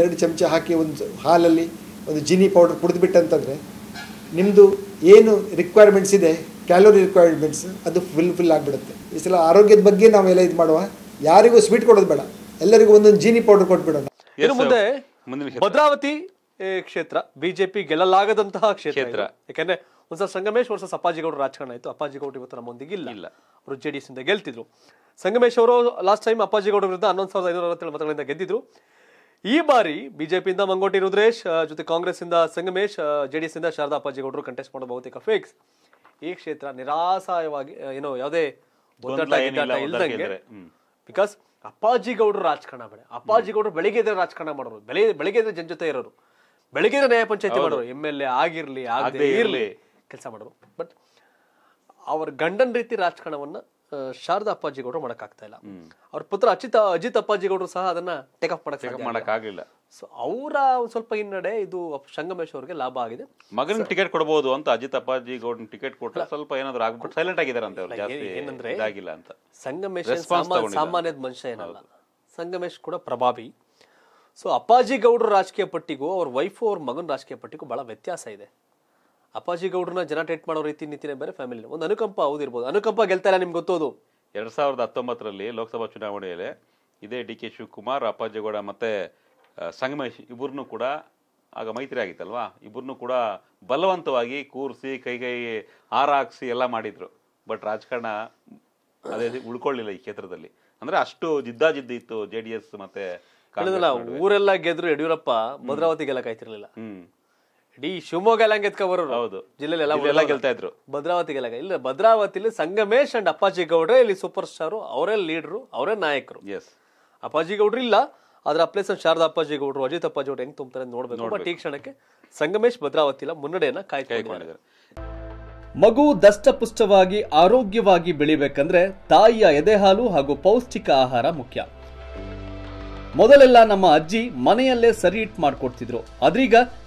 ಎರಡು ಚಮಚ ಹಾಕಿ ಒಂದು ಹಾಲಲ್ಲಿ ಒಂದು ಜೀನಿ ಪೌಡರ್ ಕುಡಿದ್ಬಿಟ್ಟಂತಂದರೆ ನಿಮ್ಮದು ಏನು ರಿಕ್ವೈರ್ಮೆಂಟ್ಸ್ ಇದೆ ಕ್ಯಾಲೋರಿ ರಿಕ್ವೈರ್ಮೆಂಟ್ಸ್ ಅದು ಫುಲ್ ಫಿಲ್ ಆಗಿಬಿಡುತ್ತೆ ಈ ಸಲ ಆರೋಗ್ಯದ ಬಗ್ಗೆ ನಾವೆಲ್ಲ ಇದು ಮಾಡುವ ಯಾರಿಗೂ ಸ್ವೀಟ್ ಕೊಡೋದು ಬೇಡ ಎಲ್ಲರಿಗೂ ಒಂದೊಂದು ಜೀನಿ ಪೌಡರ್ ಕೊಟ್ಬಿಡೋಣ ಇನ್ನು ಮುಂದೆ ಭದ್ರಾವತಿ ಕ್ಷೇತ್ರ ಬಿಜೆಪಿ ಗೆಲ್ಲಲಾಗದಂತಹ ಕ್ಷೇತ್ರ ಯಾಕಂದ್ರೆ ಒಂದ್ಸಲ ಸಂಗಮೇಶ್ ವರ್ಷ ಅಪ್ಪಾಜಿಗೌಡ ರಾಜಕಾರಣ ಆಯ್ತು ಅಪ್ಪಾಜಿಗೌಡ ಇವತ್ತು ನಮ್ಮೊಂದಿಗೆ ಇಲ್ಲ ಇಲ್ಲ ಅವರು ಜೆ ಡಿ ಎಸ್ ಇಂದ ಗೆಲ್ತಿದ್ರು ಸಂಗಮೇಶ್ ಅವರು ಲಾಸ್ಟ್ ಟೈಮ್ ಅಪ್ಪಾಜಿಗೌಡ ವಿರುದ್ಧ ಹನ್ನೊಂದು ಸಾವಿರದ ಐನೂರ ಅರವತ್ತೇಳು ಮತಗಳಿಂದ ಗೆದ್ದಿದ್ರು ಈ ಬಾರಿ ಬಿಜೆಪಿಯಿಂದ ಮಂಗೋಟಿ ರುದ್ರೇಶ್ ಜೊತೆ ಕಾಂಗ್ರೆಸ್ ಇಂದ ಸಂಗಮೇಶ್ ಜೆಡಿಎಸ್ ಇಂದ ಶಾರದಾ ಅಪ್ಪಾಜಿಗೌಡರು ಕಂಟೆಸ್ಟ್ ಮಾಡೋ ಬಹುತೇಕ ಫಿಕ್ಸ್ ಈ ಕ್ಷೇತ್ರ ನಿರಾಸಾಯವಾಗಿ ಏನೋ ಯಾವುದೇ ಬಿಕಾಸ್ ಬಿಕಾಸ್ ಅಪ್ಪಾಜಿಗೌಡರು ರಾಜಕಾರಣ ಬೇಡ ಅಪ್ಪಾಜಿಗೌಡರು ಬೆಳಿಗ್ಗೆ ಇದ್ರೆ ರಾಜಕಾರಣ ಮಾಡೋರು ಬೆಳೆ ಬೆಳಿಗ್ಗೆ ಇದ್ರೆ ಜನ ಜೊತೆ ಇರೋರು ಬೆಳಿಗ್ಗೆ ನ್ಯಾಯ ಪಂಚಾಯತಿ ಮಾಡೋರು ಎಮ್ ಎಲ್ ಎ ಆಗಿರ್ಲಿ ಆಗದೆ ಕೆಲಸ ಮಾಡೋರು ಬಟ್ ಅವ್ರ ಗಂಡನ ರೀತಿ ರಾಜಕಾರಣವನ್ನ ಶಾರದಾ ಅಪ್ಪಾಜಿ ಗೌಡರು ಮಾಡೋಕ್ಕಾಗ್ತಾ ಇಲ್ಲ ಅವ್ರ ಪುತ್ರ ಅಜಿತ್ ಅಜಿತ್ ಅಪ್ಪಾಜಿ ಗೌಡರು ಸಹ ಅದನ್ನ ಟೇಕಪ್ ಮಾಡಕ್ ಮಾಡಕ್ಕಾಗಲಿಲ್ಲ ಸೊ ಅವರ ಸ್ವಲ್ಪ ಹಿನ್ನಡೆ ಇದು ಸಂಗಮೇಶ್ ಅವರಿಗೆ ಲಾಭ ಆಗಿದೆ ಮಗನಿಗೆ ಟಿಕೆಟ್ ಕೊಡಬಹುದು ಅಂತ ಅಜಿತ್ ಅಪ್ಪಾಜಿ ಗೌಡನ್ ಟಿಕೆಟ್ ಕೊಟ್ಟರೆ ಸ್ವಲ್ಪ ಏನಾದ್ರು ಆಗ್ಬಿಟ್ಟು ಸೈಲೆಂಟ್ ಆಗಿದ್ದಾರೆ ಏನಂದ್ರೆ ಅಂತ ಸಂಗಮೇಶ್ ಸಾಮಾನ್ಯದ ಮನುಷ್ಯ ಏನಲ್ಲ ಸಂಗಮೇಶ್ ಕೂಡ ಪ್ರಭಾವಿ ಸೊ ಅಪ್ಪಾಜಿ ಗೌಡರ ರಾಜಕೀಯ ಪಟ್ಟಿಗೂ ಅವ್ರ ವೈಫ್ ಅವ್ರ ಮಗನ ರಾಜಕೀಯ ಪಟ್ಟಿಗೂ ಬಹಳ ವ್ಯತ್ಯಾಸ ಇದೆ ಅಪ್ಪಾಜಿ ಗೌಡ್ರನ್ನ ಜನ ಟ್ರೀಟ್ ಮಾಡೋ ರೀತಿ ನೀತಿನೇ ಬೇರೆ ಫ್ಯಾಮಿಲಿ ಒಂದು ಅನುಕಂಪ ಹೌದಿರ್ಬೋದು ಅನುಕಂಪ ಗೆಲ್ತಾ ಇಲ್ಲ ನಿಮ್ಗೆ ಗೊತ್ತೋದು ಎರಡ್ ಸಾವಿರದ ಹತ್ತೊಂಬತ್ತರಲ್ಲಿ ಲೋಕಸಭಾ ಚುನಾವಣೆಯಲ್ಲಿ ಇದೇ ಡಿ ಕೆ ಶಿವಕುಮಾರ್ ಗೌಡ ಮತ್ತೆ ಸಂಗಮೇಶ್ ಇಬ್ಬರನ್ನು ಕೂಡ ಆಗ ಮೈತ್ರಿ ಆಗಿತ್ತಲ್ವಾ ಇಬ್ಬರನ್ನು ಕೂಡ ಬಲವಂತವಾಗಿ ಕೂರಿಸಿ ಕೈ ಕೈ ಹಾರ ಹಾಕ್ಸಿ ಎಲ್ಲ ಮಾಡಿದ್ರು ಬಟ್ ರಾಜಕಾರಣ ಅದೇ ಉಳ್ಕೊಳ್ಳಿಲ್ಲ ಈ ಕ್ಷೇತ್ರದಲ್ಲಿ ಅಂದ್ರೆ ಅಷ್ಟು ಜಿದ್ದಾಜಿದ್ದು ಇತ್ತು ಜೆ ಡಿ ಎಸ್ ಮತ್ತೆ ಊರೆಲ್ಲ ಗೆದ್ರು ಯಡಿಯೂರಪ್ಪ ಮದ್ರಾವತಿ ಕಾಯ್ತಿರ್ಲಿಲ್ಲ ಹ್ಮ್ ಇಡೀ ಶಿವಮೊಗ್ಗ ಎಲ್ಲ ಎತ್ಕೊ ಬರೋರು ಹೌದು ಜಿಲ್ಲೆಲ್ಲ ಗೆಲ್ತಾ ಇದ್ರು ಭದ್ರಾವತಿಗೆಲ್ಲ ಇಲ್ಲ ಭದ್ರಾವತಿಲಿ ಸಂಗಮೇಶ್ ಅಂಡ್ ಅಪ್ಪಾಜಿ ಗೌಡ್ರೆ ಇಲ್ಲಿ ಸೂಪರ್ ಸ್ಟಾರ್ ಅವರೇ ಲೀಡ್ರು ಅವರೇ ನಾಯಕರು ಎಸ್ ಅಪ್ಪಾಜಿ ಗೌಡ್ರು ಇಲ್ಲ ಆದ್ರೆ ಅಪ್ಲೇಸನ್ ಶಾರದಾ ಅಪ್ಪಾಜಿ ಗೌಡ್ರು ಅಜಿತ್ ಅಪ್ಪಾಜಿ ಗೌಡ್ರು ಹೆಂಗ್ ತುಂಬ್ತಾರೆ ನೋಡ್ಬೇಕು ಬಟ್ ಈ ಕ್ಷಣಕ್ಕೆ ಸಂಗಮೇಶ್ ಇಲ್ಲ ಮುನ್ನಡೆಯನ್ನ ಕಾಯ್ಕೊಂಡಿದ್ದಾರೆ ಮಗು ದಷ್ಟಪುಷ್ಟವಾಗಿ ಆರೋಗ್ಯವಾಗಿ ಬೆಳಿಬೇಕಂದ್ರೆ ತಾಯಿಯ ಎದೆ ಹಾಲು ಹಾಗೂ ಪೌಷ್ಟಿಕ ಆಹಾರ ಮುಖ್ಯ ಮೊದಲೆಲ್ಲ ನಮ್ಮ ಅಜ್ಜಿ ಮನೆಯಲ್ಲೇ ಸರಿ ಇಟ್ ಮಾಡ್ಕೊಡ್ತಿದ್ರು ಅದ್ರೀಗ